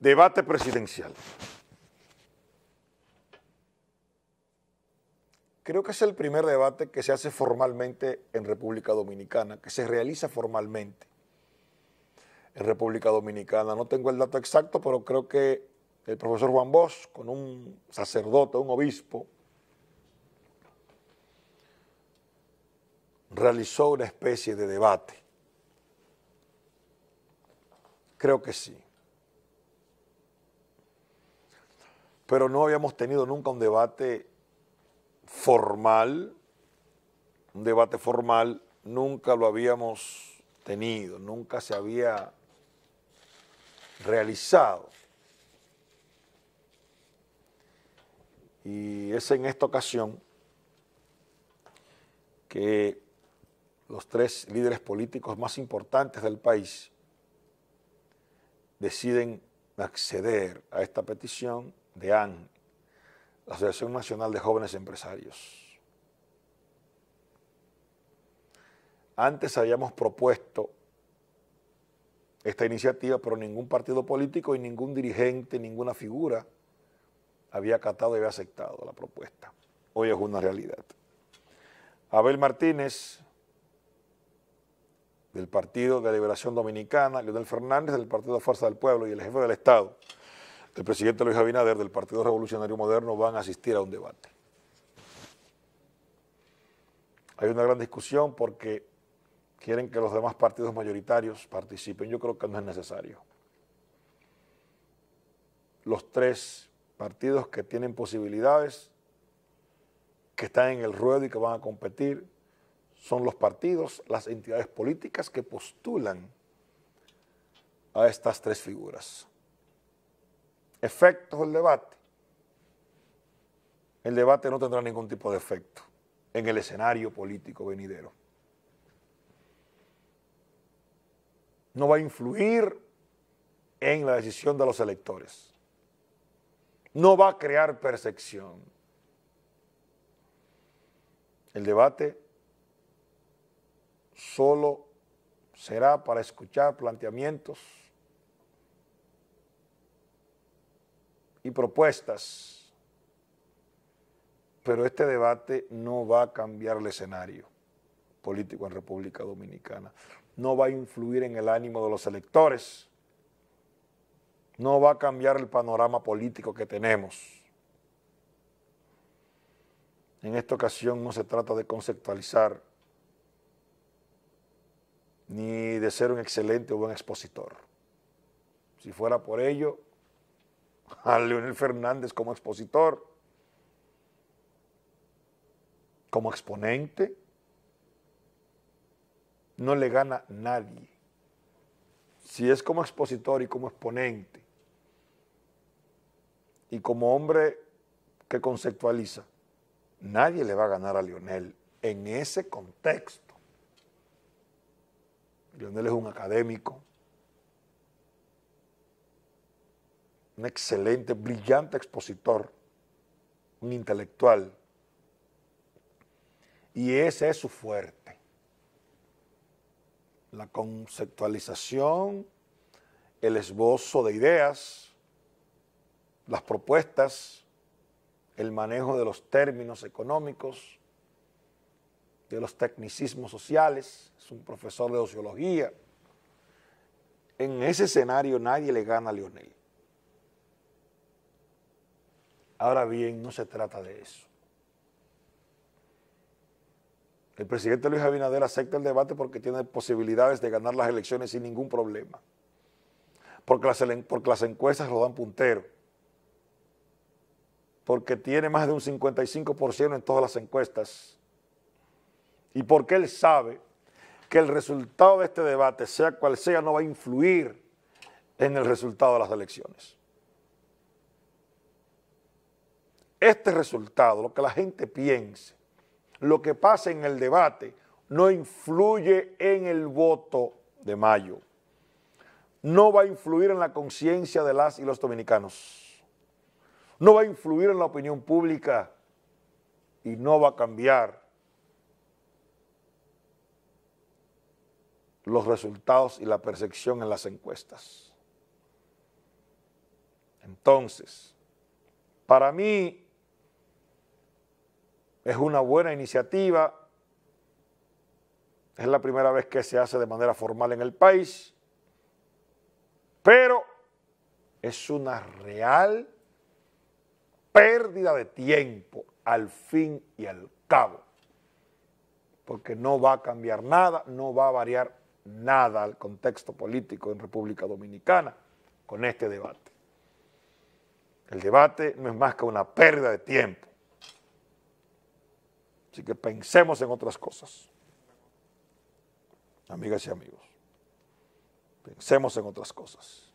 Debate presidencial. Creo que es el primer debate que se hace formalmente en República Dominicana, que se realiza formalmente en República Dominicana. No tengo el dato exacto, pero creo que el profesor Juan Bosch, con un sacerdote, un obispo, realizó una especie de debate. Creo que sí. pero no habíamos tenido nunca un debate formal, un debate formal, nunca lo habíamos tenido, nunca se había realizado. Y es en esta ocasión que los tres líderes políticos más importantes del país deciden acceder a esta petición de AN, la Asociación Nacional de Jóvenes Empresarios. Antes habíamos propuesto esta iniciativa, pero ningún partido político y ningún dirigente, ninguna figura había acatado y había aceptado la propuesta. Hoy es una realidad. Abel Martínez, del Partido de Liberación Dominicana, Leonel Fernández, del Partido de Fuerza del Pueblo y el jefe del Estado, el presidente Luis Abinader del Partido Revolucionario Moderno van a asistir a un debate. Hay una gran discusión porque quieren que los demás partidos mayoritarios participen. Yo creo que no es necesario. Los tres partidos que tienen posibilidades, que están en el ruedo y que van a competir, son los partidos, las entidades políticas que postulan a estas tres figuras efectos del debate, el debate no tendrá ningún tipo de efecto en el escenario político venidero. No va a influir en la decisión de los electores. No va a crear percepción. El debate solo será para escuchar planteamientos y propuestas. Pero este debate no va a cambiar el escenario político en República Dominicana. No va a influir en el ánimo de los electores. No va a cambiar el panorama político que tenemos. En esta ocasión no se trata de conceptualizar ni de ser un excelente o buen expositor. Si fuera por ello, a Leonel Fernández como expositor, como exponente, no le gana nadie. Si es como expositor y como exponente, y como hombre que conceptualiza, nadie le va a ganar a Leonel en ese contexto. Leonel es un académico, un excelente, brillante expositor, un intelectual. Y ese es su fuerte. La conceptualización, el esbozo de ideas, las propuestas, el manejo de los términos económicos, de los tecnicismos sociales, es un profesor de sociología. En ese escenario nadie le gana a Lionel. Ahora bien, no se trata de eso. El presidente Luis Abinader acepta el debate porque tiene posibilidades de ganar las elecciones sin ningún problema. Porque las, encuestas lo dan puntero. Porque tiene más de un 55% en todas las encuestas. Y porque él sabe que el resultado de este debate, sea cual sea, no va a influir en el resultado de las elecciones. Este resultado, lo que la gente piense, lo que pasa en el debate, no influye en el voto de mayo. No va a influir en la conciencia de las y los dominicanos. No va a influir en la opinión pública y no va a cambiar los resultados y la percepción en las encuestas. Entonces, para mí, es una buena iniciativa, es la primera vez que se hace de manera formal en el país, pero es una real pérdida de tiempo al fin y al cabo, porque no va a cambiar nada, no va a variar nada al contexto político en República Dominicana con este debate. El debate no es más que una pérdida de tiempo. Así que pensemos en otras cosas. Amigas y amigos, pensemos en otras cosas.